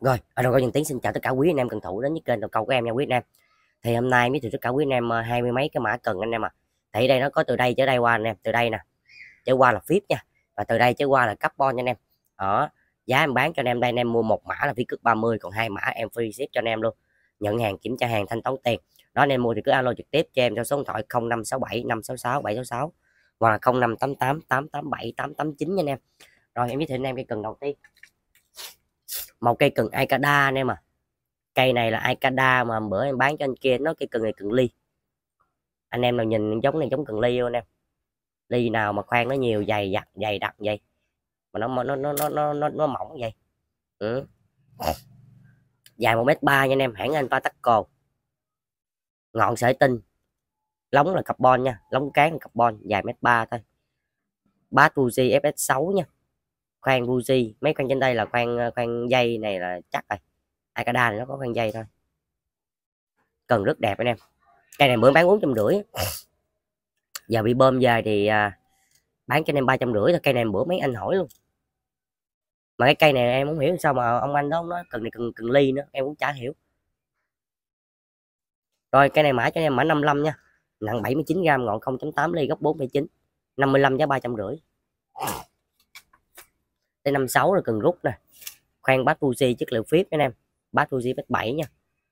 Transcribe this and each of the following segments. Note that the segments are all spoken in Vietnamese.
rồi ở à, đâu có những tiếng xin chào tất cả quý anh em cần thủ đến với kênh đầu câu của em nha quý anh em thì hôm nay mới thì tất cả quý anh em ờ, hai mươi mấy cái mã cần anh em à thì đây nó có từ đây trở đây qua anh em từ đây nè trở qua là phíp nha và từ đây trở qua là carbon nha anh em đó giá em bán cho anh em đây anh em mua một mã là phí cước 30 còn hai mã em free ship cho anh em luôn nhận hàng kiểm tra hàng thanh toán tiền đó anh em mua thì cứ alo trực tiếp cho em theo số điện thoại không năm năm sáu sáu sáu bảy bảy sáu sáu hoặc là không năm tám tám tám tám bảy tám tám chín nha anh em rồi em giới thiệu anh em cái cần đầu tiên một cây cần aikada anh em à cây này là aikada mà bữa em bán cho anh kia nó cây cần này cần ly anh em nào nhìn giống này giống cần ly không anh em ly nào mà khoan nó nhiều dày dặn dày đặc vậy mà nó nó nó nó nó nó, nó mỏng vậy ừ. dài một mét ba nha anh em hãng anh ta tắc cồ ngọn sợi tinh lóng là carbon nha lóng cán là carbon dài mét ba thôi bát Fuji FS6 nha khoan Gucci mấy khoan trên đây là khoan ờ, khoan dây này là chắc rồi Akada nó có khoan dây thôi cần rất đẹp anh em cây này bữa bán bốn trăm rưỡi giờ bị bơm về thì à, bán cho anh em ba trăm rưỡi thôi cây này bữa mấy anh hỏi luôn mà cái cây này em không hiểu sao mà ông anh đó ông nói cần này cần cần ly nữa em cũng chả hiểu rồi cây này mã cho anh em mã 55 nha nặng 79 gram ngọn không chấm tám ly gốc bốn mươi chín năm mươi lăm giá ba trăm rưỡi tới 56 là cần rút nè khoan bát Fuji chất liệu phíp anh em bát Fuji mét 7 nha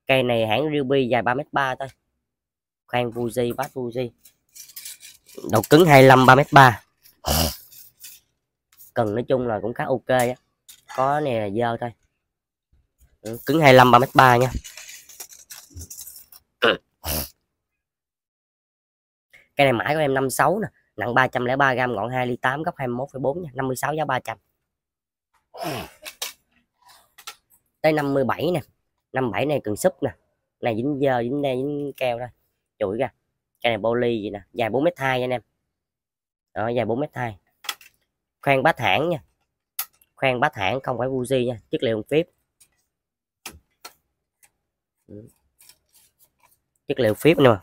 cây này hãng Ruby dài 3m3 thôi khoan Fuji bát Fuji độ cứng 25 3m3 cần nói chung là cũng khá ok á có này là dơ thôi ừ, cứng 25 3m3 nha cây này mãi của em 56 nè nặng 303 gram ngọn 2 ly 8 góc 21,4 nha 56 giá 300 tới 57 nè 57 này cần súp nè này dính dơ dính đây dính keo đây chuỗi ra cái này poly vậy nè dài 4 mét hai anh em đó dài 4 mét hai khoan bát thản nha khoan bát thản không phải Fuji nha chất liệu phíp chất liệu phíp nữa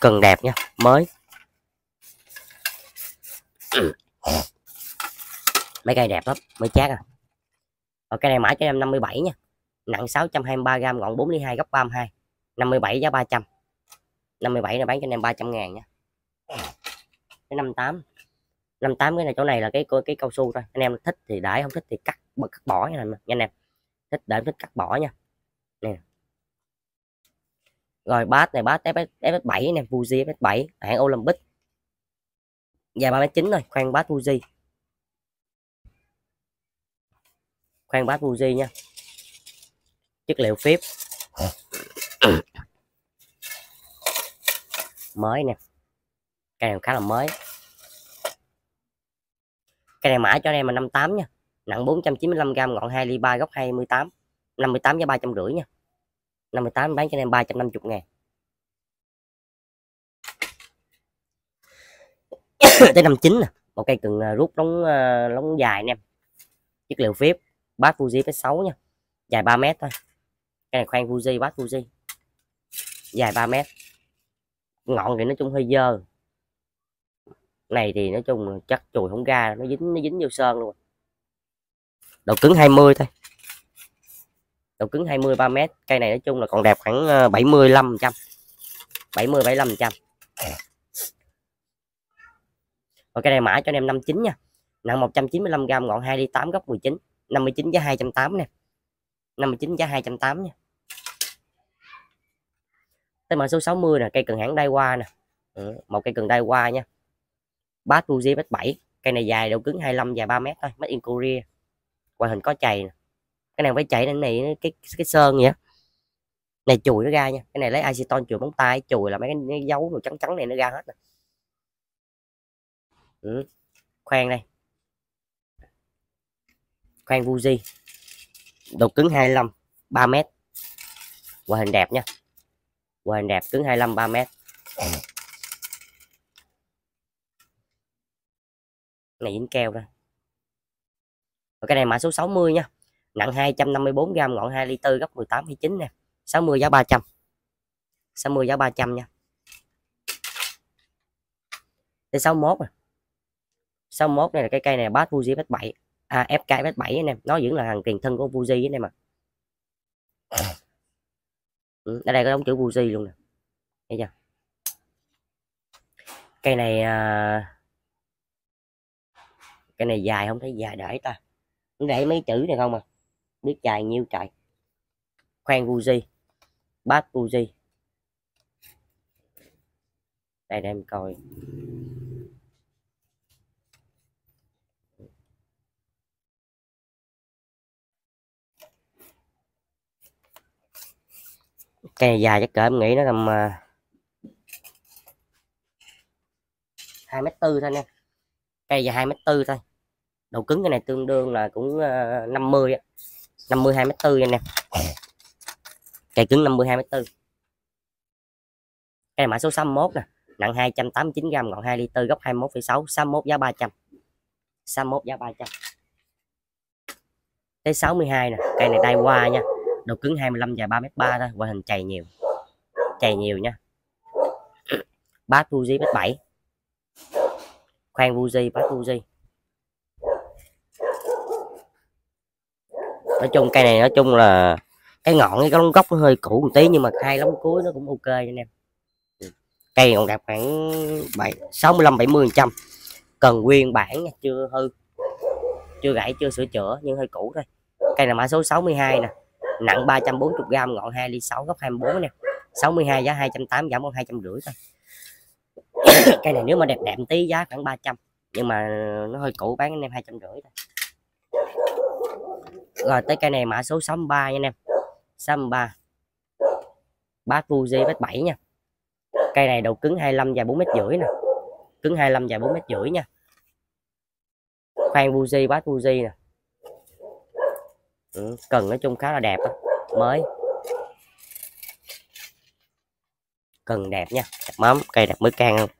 cần đẹp nha mới mấy cây đẹp lắm mới chát à ở cây này mã cho em 57 nha nặng 623 gram, ngọn 42 góc 32 57 giá 300 57 là bán cho anh em 300 ngàn nha cái 58 58 cái này chỗ này là cái cái cao su thôi anh em thích thì để không thích thì cắt cắt bỏ nha anh em thích để thích cắt bỏ nha nè rồi bát này bát f FS7 nè Fuji f 7 hãng Olympic dài 39 thôi, khoan bát Fuji khoan bát Fuji nha chất liệu phíp mới nè cây này khá là mới cây này mã cho anh em là 58 nha nặng 495g ngọn 2 ly 3 góc 28 58 với 350 nha 58 bán cho anh em 350 ngàn tới 59 nè một cây cần à, rút lóng lóng à, dài nè, chất liệu phíp bát Fuji cái 6 nha dài 3 mét thôi cái này khoan Fuji bát Fuji dài 3 mét ngọn thì nói chung hơi dơ này thì nói chung chắc chùi không ra nó dính nó dính vô sơn luôn độ cứng 20 thôi độ cứng 23 mét cây này nói chung là còn đẹp khoảng 75 ờ, trăm 70 75 trăm còn cái này mã cho anh em 59 nha nặng 195 g ngọn 2 đi 8 góc 19 59 giá 280 nè 59 giá 280 nha tới mã số 60 nè cây cần hãng đai qua nè ừ, một cây cần đai qua nha bát Fuji bát 7 cây này dài độ cứng 25 dài 3 mét thôi made in Korea ngoại hình có chày nè. cái này phải chạy lên này cái cái sơn vậy này chùi nó ra nha cái này lấy aceton chùi móng tay chùi là mấy cái dấu màu trắng trắng này nó ra hết nè ừ. khoan đây khoang Fuji độ cứng 25 3 mét quả hình đẹp nha quả hình đẹp cứng 25 3 mét này dính keo ra và cái này mã số 60 nha nặng 254 gram ngọn 2 ly tư góc 18 9 nè 60 giá 300 60 giá 300 nha Đây 61 nè 61 này là cái cây này là bass Fuji F7 à, FK 7 anh em nó vẫn là hàng tiền thân của Fuji anh em ạ à. ở đây có đóng chữ Fuji luôn nè thấy chưa cây này à... cây này dài không thấy dài để ta để mấy chữ này không à biết dài nhiêu trời khoan Fuji bát Fuji đây để em coi cây này dài chắc cỡ em nghĩ nó tầm ờ, hai mét tư thôi nè cây dài hai mét tư thôi đầu cứng cái này tương đương là cũng 50 ờ, mươi hai mét tư anh em cây cứng mươi hai mét tư cây mã số 61 nè nặng 289 gram ngọn hai ly tư gốc 21,6 61 giá 300 61 giá 300 tới 62 nè cây này đai qua nha đầu cứng 25 dài 3 m 3 thôi qua hình chày nhiều chày nhiều nha bát Fuji mét 7 khoan Fuji bát Fuji nói chung cây này nói chung là cái ngọn cái lông gốc nó hơi cũ một tí nhưng mà hai lóng cuối nó cũng ok anh em ừ. cây còn đạt khoảng 7, 65 70 trăm cần nguyên bản chưa hư chưa gãy chưa sửa chữa nhưng hơi cũ thôi cây là mã số 62 nè nặng 340 gram ngọn 2 ly 6 gốc 24 nè 62 giá 280 giảm còn 250 thôi cây này nếu mà đẹp đẹp tí giá khoảng 300 nhưng mà nó hơi cũ bán anh em 250 thôi rồi tới cây này mã số 63 nha anh em 63 bát Fuji bát 7 nha cây này đầu cứng 25 dài 4 mét rưỡi nè cứng 25 dài 4 mét rưỡi nha khoan Fuji bát Fuji nè ừ, cần nói chung khá là đẹp mới cần đẹp nha đẹp mắm cây đẹp mới can không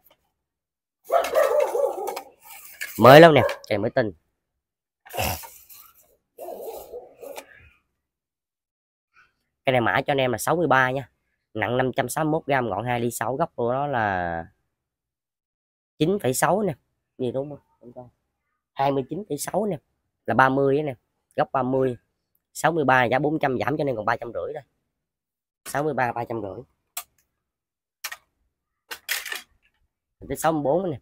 mới lắm nè cây mới tinh cây này mã cho anh em là 63 nha nặng 561 gram ngọn 2 ly 6 gốc của nó là 9,6 nè gì đúng không 29,6 nè là 30 nè góc 30 63 giá 400 giảm cho nên còn 350 thôi 63 350 tới 64 nè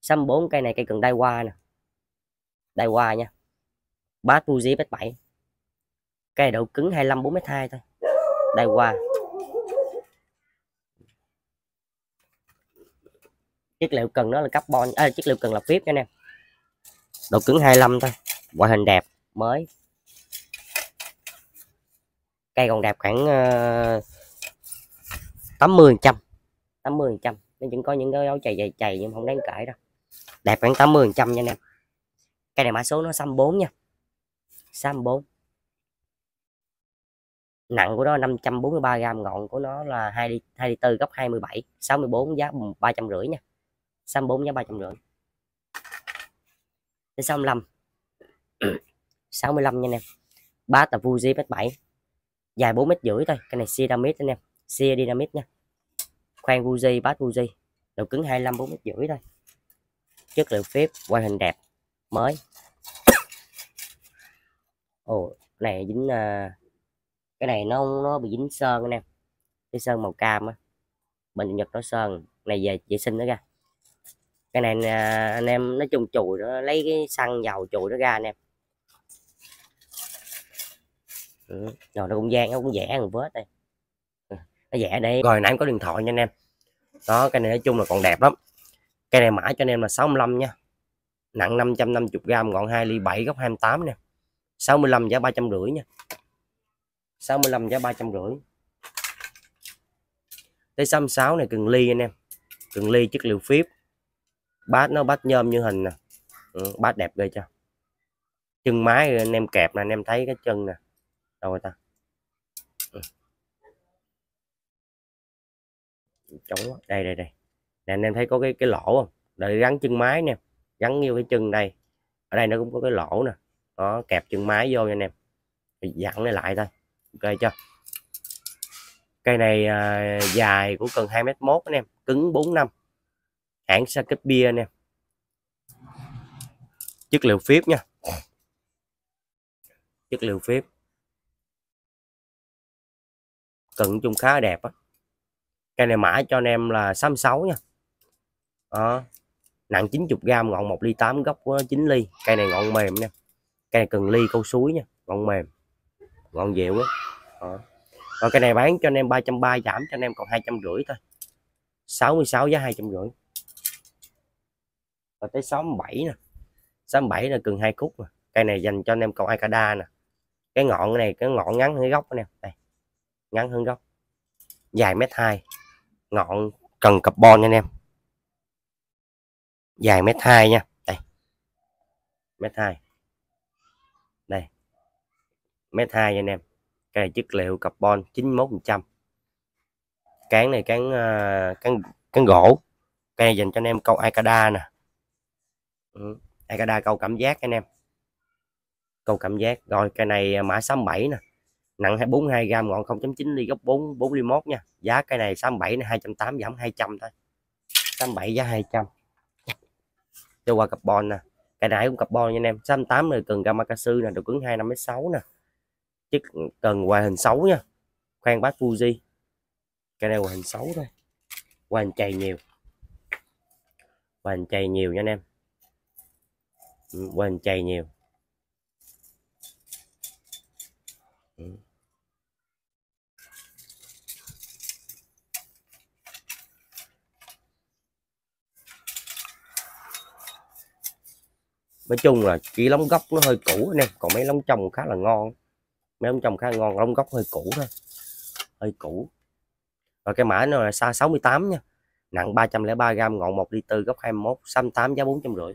64 cây này cây cần đai hoa nè đai hoa nha bát Fuji bát 7 cây độ cứng 25 42 thôi đai hoa chất liệu cần nó là carbon à, chất liệu cần là phép nha anh em độ cứng 25 thôi ngoại hình đẹp mới cây còn đẹp khoảng ờ, tám mươi trăm tám mươi trăm nên vẫn có những cái áo chày dày chày nhưng không đáng kể đâu đẹp khoảng tám mươi trăm nha anh em cây này mã số nó xăm bốn nha xăm bốn nặng của nó 543 gram ngọn của nó là 2 đi 2 đi 4 góc 27 64 giá rưỡi nha 64 giá 350 đến 65 65 nha anh em bá tà Fuji mét 7 dài 4 mét rưỡi thôi cái này xia dynamic anh em xia dynamic nha khoan Gucci bass Gucci đầu cứng 25 4 mét rưỡi thôi chất liệu phép quay hình đẹp mới ồ này dính uh, cái này nó nó bị dính sơn anh em cái sơn màu cam á bên nhật nó sơn này về vệ sinh nó ra cái này uh, anh em nó chung chùi nó lấy cái xăng dầu chùi nó ra anh em ừ. rồi nó cũng gian nó cũng vẽ một vết đây ừ, nó vẽ đây rồi nãy em có điện thoại nha anh em đó cái này nói chung là còn đẹp lắm cái này mã cho anh em là 65 nha nặng 550 gram gọn 2 ly 7 góc 28 nè 65 giá 350 nha 65 giá 350 tới 66 này cần ly anh em cần ly chất liệu phíp bát nó bát nhôm như hình nè ừ, bát đẹp ghê cho chân máy anh em kẹp nè anh em thấy cái chân nè đâu người ta chống ừ. đây đây đây nè anh em thấy có cái cái lỗ không để gắn chân máy nè gắn vô cái chân đây ở đây nó cũng có cái lỗ nè nó kẹp chân máy vô nha anh em thì dặn nó lại thôi ok chưa cây này à, dài cũng cần 2 mét mốt anh em cứng 4 năm hãng Sakepia anh em chất liệu phíp nha chất liệu phíp cận chung khá đẹp á cây này mã cho anh em là 66 nha đó. nặng 90 gram ngọn 1 ly 8 gốc 9 ly cây này ngọn mềm nha cây này cần ly câu suối nha ngọn mềm ngọn dẻo á còn cây này bán cho anh em 330 giảm cho anh em còn 250 thôi 66 giá 250 rồi tới 67 nè 67 là cần hai khúc nè cây này dành cho anh em cầu Akada nè cái ngọn này cái ngọn ngắn cái gốc nè đây ngắn hơn gốc dài mét hai ngọn cần carbon nha anh em dài mét hai nha đây mét hai đây mét hai nha anh em cái này chất liệu carbon 91% cán này cán ờ, cán cán gỗ cái này dành cho anh em câu Aikada nè ừ. Aikada câu cảm giác anh em câu cảm giác rồi cái này ờ, mã 67 nè nặng 42 gram ngọn 0.9 ly gốc 4 41 nha giá cây này 67 này 280 giảm 200 thôi 87 giá 200 cho qua carbon nè cây này cũng carbon nha anh em 68 này cần gamakasi nè độ cứng 256 nè chứ cần hoài hình xấu nha khoan bát Fuji cây này hoài hình xấu thôi hoài hình chày nhiều hoài hình chày nhiều nha anh em ừ, hoài hình chày nhiều nói chung là chỉ lóng gốc nó hơi cũ nè còn mấy lóng trồng khá là ngon mấy lóng trồng khá là ngon lóng gốc hơi cũ thôi hơi cũ và cái mã nó là xa 68 nha nặng 303 gram ngọn 1 đi tư gốc 21 68 giá 450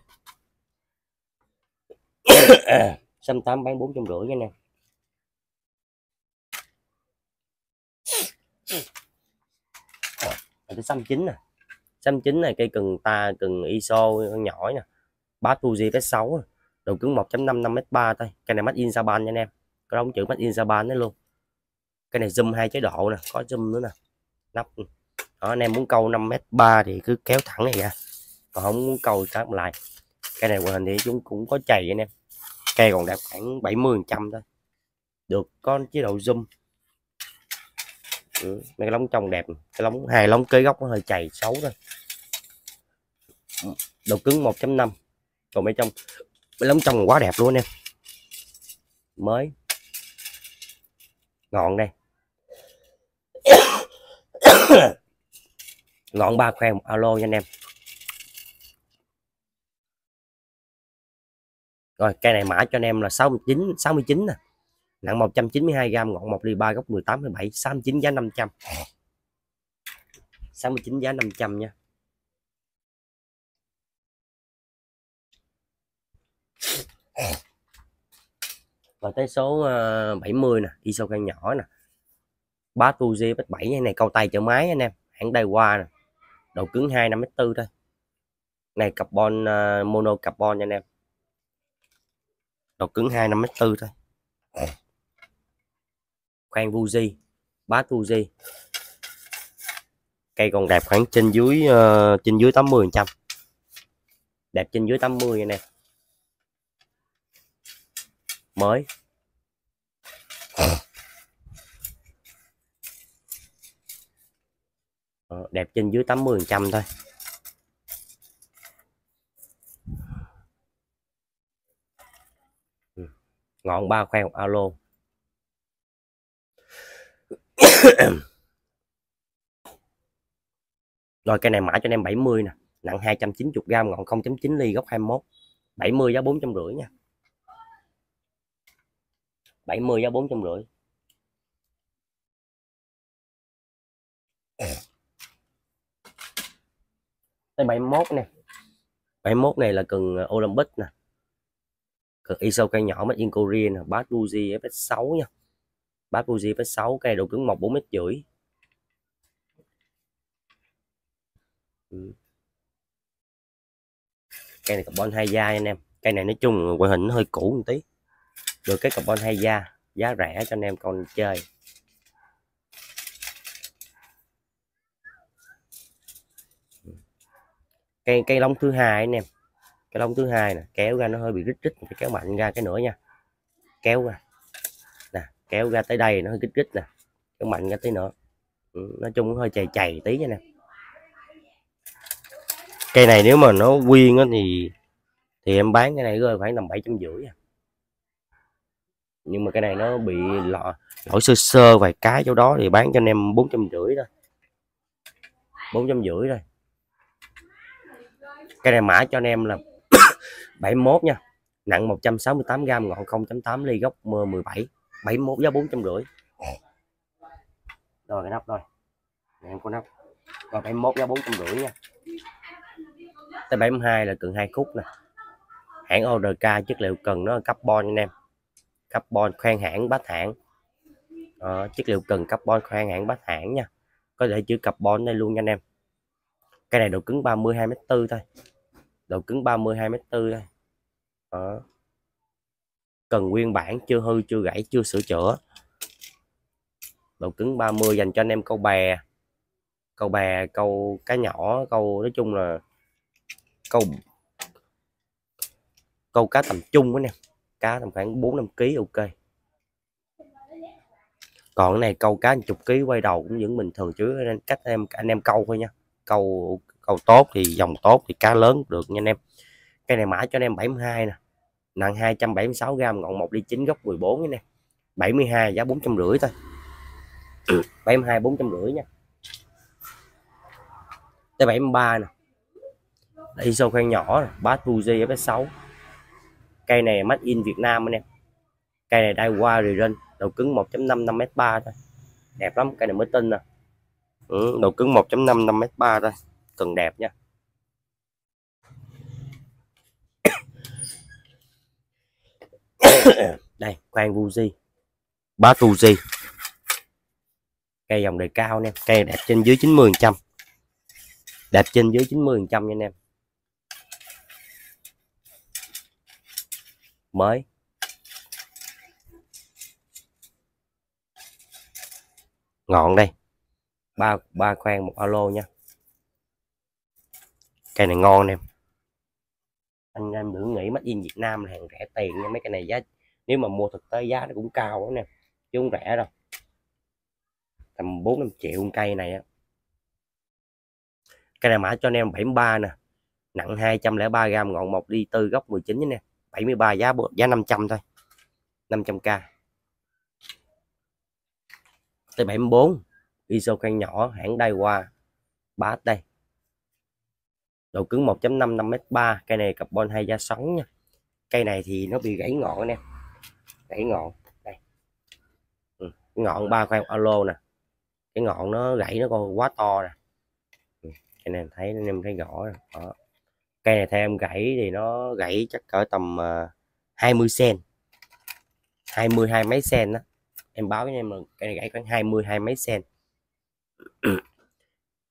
68 bán 450 nha nè cái xăm chín nè xăm chín này cây cần ta cần iso nhỏ nè bass Fuji V6 đầu cứng 1.5 5m3 thôi cái này made in Japan nha anh em có đóng chữ made in Japan đấy luôn cái này zoom hai chế độ nè có zoom nữa nè nắp đó anh em muốn câu 5m3 thì cứ kéo thẳng này ra còn không muốn câu tắt lại cái này màn hình thì chúng cũng có chày anh em cây còn đẹp khoảng 70 trăm thôi được con chế độ zoom ừ, mấy cái lóng trong đẹp cái lóng hai lóng kế góc nó hơi chày xấu thôi ừ, đầu cứng 1.5 còn bên trong bên lóng trong quá đẹp luôn em mới ngọn đây ngọn ba khoe một alo nha anh em rồi cây này mã cho anh em là 69 69 nè nặng 192 g ngọn 1 ly 3 góc 18 17 69 giá 500 69 giá 500 nha và tới số 70 ờ, nè đi sâu căn nhỏ nè bá tu di bách bảy này câu tay chở máy anh em hãng đai qua nè độ cứng hai năm bốn thôi này carbon uh, mono carbon nha anh em độ cứng hai năm bốn thôi khoan Fuji bá Fuji cây còn đẹp khoảng trên dưới uh, trên dưới 80 trăm đẹp trên dưới 80 anh em mới ờ. Ờ, đẹp trên dưới 80 trăm thôi ừ, ngọn ba khoen alo rồi cây này mã cho anh em 70 nè nặng 290 gram ngọn 0.9 ly góc 21 70 giá 450 nha 70 giá 450 Đây 71 nè 71 này là cần ờ, Olympic nè Cần ISO cây nhỏ mà in Korea nè Bass Fuji FS6 nha Bass Fuji FS6 cây độ cứng mọc 4 mét rưỡi cây này carbon hai da anh em cây này nói chung ngoại hình nó hơi cũ một tí được cái carbon hay da giá rẻ cho anh em con chơi cây cây lông thứ hai anh em cái lông thứ hai nè kéo ra nó hơi bị rít rít phải kéo mạnh ra cái nữa nha kéo ra nè kéo ra tới đây nó hơi rít rít nè kéo mạnh ra tới nữa ừ, nói chung hơi chày chày tí nha nè cây này nếu mà nó quyên á thì thì em bán cái này rơi khoảng tầm bảy trăm rưỡi à nhưng mà cái này nó bị lọ lỗi sơ sơ vài cái chỗ đó thì bán cho anh em bốn trăm rưỡi thôi bốn trăm rưỡi thôi cái này mã cho anh em là 71 nha nặng 168 gram ngọn 0.8 ly gốc 17 71 giá 450 rồi cái nắp rồi này, em có nắp rồi 71 giá 450 nha tới 72 là cần hai khúc nè hãng ODK chất liệu cần nó carbon anh em carbon khoan hãng bát hãng à, chất liệu cần carbon khoan hãng bát hãng nha có thể chữ carbon đây luôn nha anh em cái này độ cứng 32 m 4 thôi độ cứng 32 m 4 thôi à. cần nguyên bản chưa hư chưa gãy chưa sửa chữa độ cứng 30 dành cho anh em câu bè câu bè câu cá nhỏ câu nói chung là câu câu cá tầm trung đó nè cá tầm khoảng 4 5 kg ok. Còn cái này câu cá chục ký quay đầu cũng vẫn bình thường chứ nên cách em anh em câu thôi nha. Câu câu tốt thì dòng tốt thì cá lớn được nha anh em. Cái này mã cho anh em 72 nè. Nặng 276 g ngọn 1 đi 9 góc 14 nha nè. 72 giá 450 thôi. 72 450 nha. Tới 73 nè. Đây sâu khoang nhỏ nè, bass Fuji f 6 cây này made in Việt Nam anh em cây này đai qua rồi rên đầu cứng 1.5 5 m 3 thôi đẹp lắm cây này mới tin nè ừ, đầu cứng 1.5 5 m 3 thôi cần đẹp nha đây khoan Vuji bá Tuji, cây dòng đời cao nè cây đẹp trên dưới 90 trăm đẹp trên dưới 90 trăm nha anh em mới ngọn đây ba ba khoan một alo nha cây này ngon em anh em đừng nghĩ mất in Việt Nam là hàng rẻ tiền nha mấy cái này giá nếu mà mua thực tế giá nó cũng cao lắm nè chứ không rẻ đâu tầm bốn năm triệu cây này á cây này mã cho anh em 73 nè nặng 203 gram ngọn mọc đi tư gốc 19 nha nè 73 giá giá 500 thôi 500k T74 ISO can nhỏ hãng Daiwa bá đây độ cứng 1.5 5m3 cây này carbon hai da sóng nha cây này thì nó bị gãy ngọn anh em gãy ngọn đây ừ. ngọn ba khoang alo nè cái ngọn nó gãy nó còn quá to nè ừ. cái này thấy anh em thấy rõ rồi đó cây này theo em gãy thì nó gãy chắc cỡ tầm uh, 20 cm 20 hai mấy cm đó em báo với em là cây này gãy khoảng 20 hai mấy cm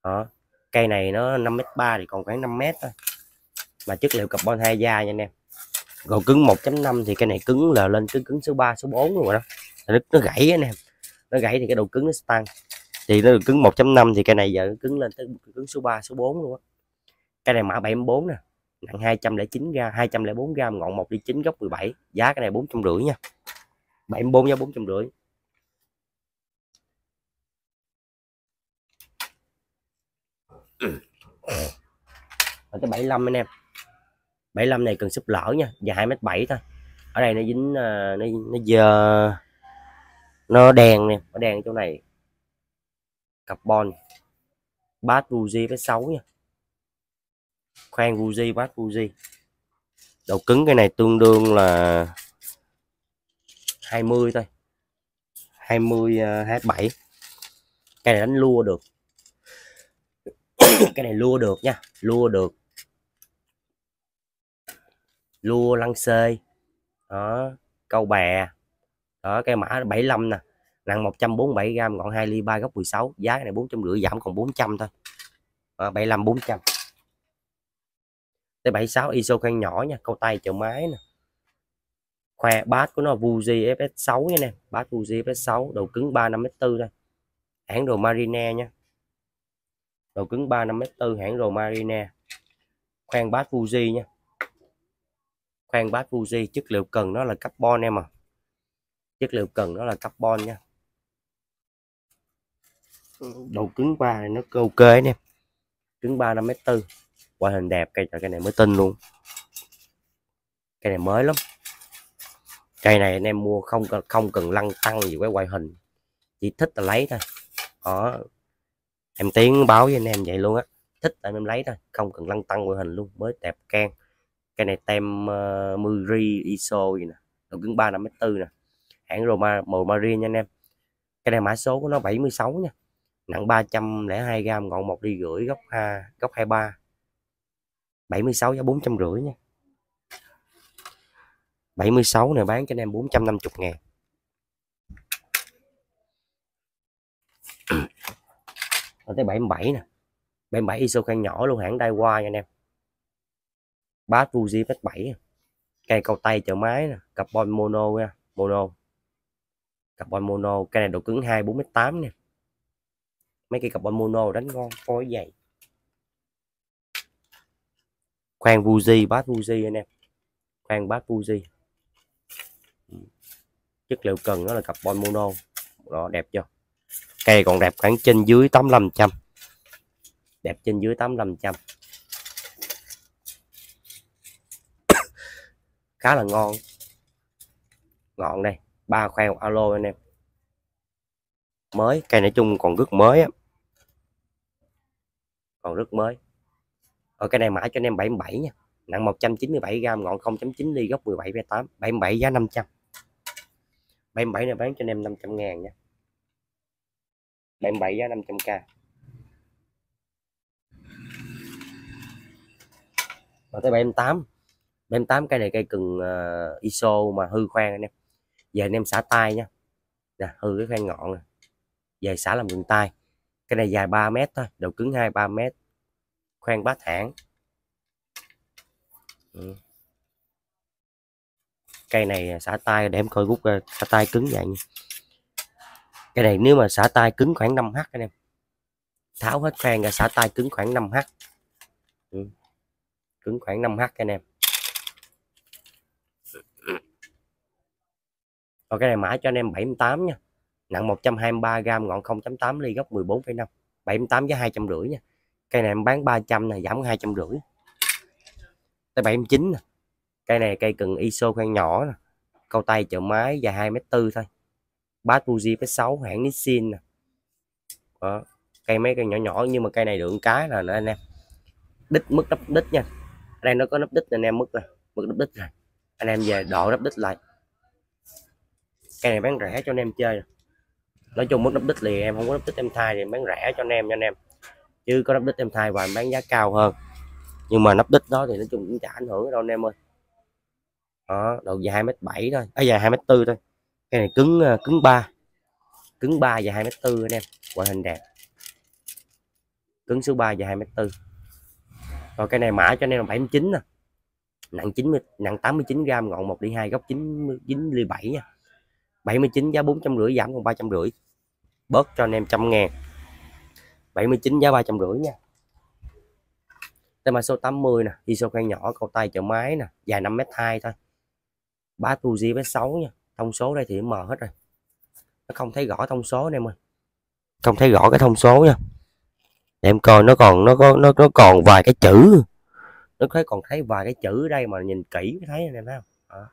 đó cây này nó 5m3 thì còn khoảng 5m thôi mà chất liệu carbon hai da nha anh em còn cứng 1.5 thì cái này cứng là lên cứng cứng số 3 số 4 luôn rồi đó nó, nó gãy anh em nó gãy thì cái độ cứng nó tăng thì nó được cứng 1.5 thì cái này giờ nó cứng lên tới cứng số 3 số 4 luôn á cái này mã 74 nè nặng 209 gram 204 g ngọn 1 đi 9 góc 17 giá cái này rưỡi nha 74 giá 450 ở cái 75 anh em 75 này cần súp lỡ nha dài 2m7 thôi ở đây nó dính ờ, nó nó dơ nó đèn nè nó đèn chỗ này carbon bát Fuji với 6 nha khoan Fuji bát Fuji đầu cứng cái này tương đương là 20 thôi 20 27 à, cái này đánh lua được cái này lua được nha lua được lua lăng xê đó câu bè đó cái mã 75 nè nặng 147 gram còn 2 ly 3 góc 16 giá này 450 giảm còn 400 thôi à, 75 400 tới 76 ISO can nhỏ nha câu tay chợ máy nè khoe bát của nó Fuji FS6 nha nè bát Fuji FS6 đầu cứng 35m4 đây hãng đồ Marine nha đầu cứng 35m4 hãng đồ Marine khoang bát Fuji nha khoang bát Fuji chất liệu cần nó là carbon em à chất liệu cần nó là carbon nha đầu cứng ba này nó ok nè cứng ba năm mét tư qua hình đẹp cây cái này mới tinh luôn cây này mới lắm cây này anh em mua không không cần lăn tăng gì cái quay hình chỉ thích là lấy thôi đó em tiến báo với anh em vậy luôn á thích là em lấy thôi không cần lăn tăng quay hình luôn mới đẹp can cây này tem uh, ờ, Muri ISO gì nè độ cứng ba năm bốn nè hãng Roma màu Maria nha anh em cái này mã số của nó 76 nha nặng 302 gram ngọn một đi rưỡi góc 2 góc 23 76 giá 450 nha 76 này bán cho anh em 450 ngàn ở tới 77 nè 77 ISO can nhỏ luôn hãng qua nha anh em Bass Fuji Bass 7 cây cầu tay chợ máy nè carbon mono nha mono carbon mono cây này độ cứng 248 nè mấy cây carbon mono đánh ngon phối dày khoan Fuji bát Fuji anh em khoan bát Fuji ừ. chất liệu cần đó là carbon mono đó đẹp chưa cây còn đẹp khoảng trên dưới 85 trăm đẹp trên dưới 85 trăm khá là ngon ngọn đây ba khoan alo anh em mới cây nói chung còn rất mới á còn rất mới ở ờ, cái này mã cho anh em 77 nha nặng 197 gram ngọn 0.9 ly gốc 17 8 77 giá 500 77 này bán cho anh em 500 ngàn nha 77 giá 500k rồi tới 78 78 cây này cây cần uh, ISO mà hư khoan anh em về anh em xả tay nha nè hư cái khoan ngọn nè về xả làm vườn tay cái này dài 3 mét thôi đầu cứng 2 3 mét khoan bát thản ừ. cây này xả tay để em coi rút ra xả tay cứng vậy nha cái này nếu mà xả tay cứng khoảng 5 h anh em tháo hết khoan ra xả tay cứng khoảng 5 h ừ. cứng khoảng 5 h anh em còn cái này mã cho anh em 78 nha nặng 123 gram ngọn 0.8 ly góc 14,5 78 với 250 nha cây này em bán 300 này giảm hai trăm rưỡi tới 79 nè cây này cây cần iso khoan nhỏ nè câu tay chợ máy dài 2 m tư thôi bát Fuji P6 hãng Nissin nè đó. cây mấy cây nhỏ nhỏ nhưng mà cây này lượng cái là nữa anh em đít mức đắp đít nha đây nó có nắp đít anh em mức rồi mức đắp đít rồi anh em về độ đắp đít lại cây này bán rẻ cho anh em chơi nói chung mức đắp đít thì em không có đắp đít em thay thì bán rẻ cho anh em nha anh em chứ có nắp đít em thay và em bán giá cao hơn nhưng mà nắp đít đó thì nói chung cũng chả ảnh hưởng đâu anh em ơi đó độ dài hai m bảy thôi à, dài hai m tư thôi cái này cứng ờ, cứng ba cứng ba và hai m tư anh em ngoại hình đẹp cứng số 3 và 2m4 rồi cái này mã cho anh em là 79 nè nặng 90 nặng 89 gram ngọn 1 đi 2 góc 9 9 ly 7 nha 79 giá 450 giảm còn 350 bớt cho anh em trăm ngàn 79 giá rưỡi nha Tema số 80 nè ISO khoang nhỏ cầu tay chợ máy nè dài 5m2 thôi ba tu di với 6 nha thông số đây thì mờ hết rồi nó không thấy rõ thông số anh em không thấy rõ cái thông số nha em coi nó còn nó có nó nó còn vài cái chữ nó thấy còn thấy vài cái chữ đây mà nhìn kỹ thấy anh em thấy không à.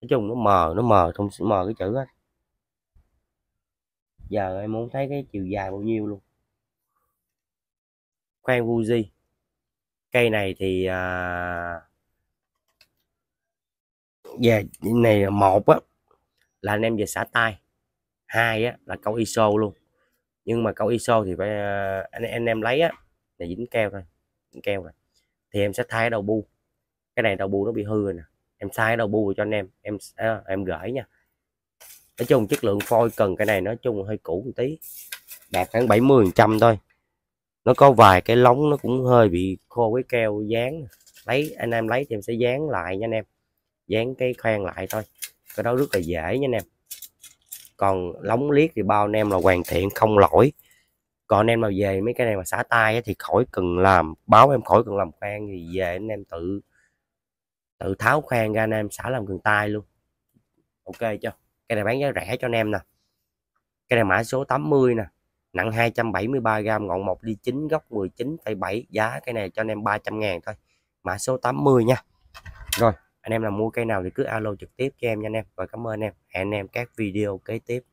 nói chung nó mờ nó mờ thông mờ cái chữ hết giờ em muốn thấy cái chiều dài bao nhiêu luôn khoan Fuji cây này thì à, về này một á là anh em về xả tay hai á là câu ISO luôn nhưng mà câu ISO thì phải à, anh, anh em lấy á là dính keo thôi dính keo rồi thì em sẽ thay đầu bu cái này đầu bu nó bị hư rồi nè em sai đầu bu cho anh em em à, em gửi nha nói chung chất lượng phôi cần cái này nói chung hơi cũ một tí đạt khoảng 70 trăm thôi nó có vài cái lóng nó cũng hơi bị khô với keo dán lấy anh em lấy thì em sẽ dán lại nha anh em dán cái khoan lại thôi cái đó rất là dễ nha anh em còn lóng liếc thì bao anh em là hoàn thiện không lỗi còn anh em mà về mấy cái này mà xả tay thì khỏi cần làm báo em khỏi cần làm khoan thì về anh em tự tự tháo khoan ra anh em xả làm cần tay luôn ok chưa cái này bán giá rẻ cho anh em nè cái này mã số 80 nè nặng 273 gram ngọn 1 đi 9 góc 19,7 giá cái này cho anh em 300 ngàn thôi mã số 80 nha rồi anh em là mua cây nào thì cứ alo trực tiếp cho em nha anh em và cảm ơn anh em hẹn anh em các video kế tiếp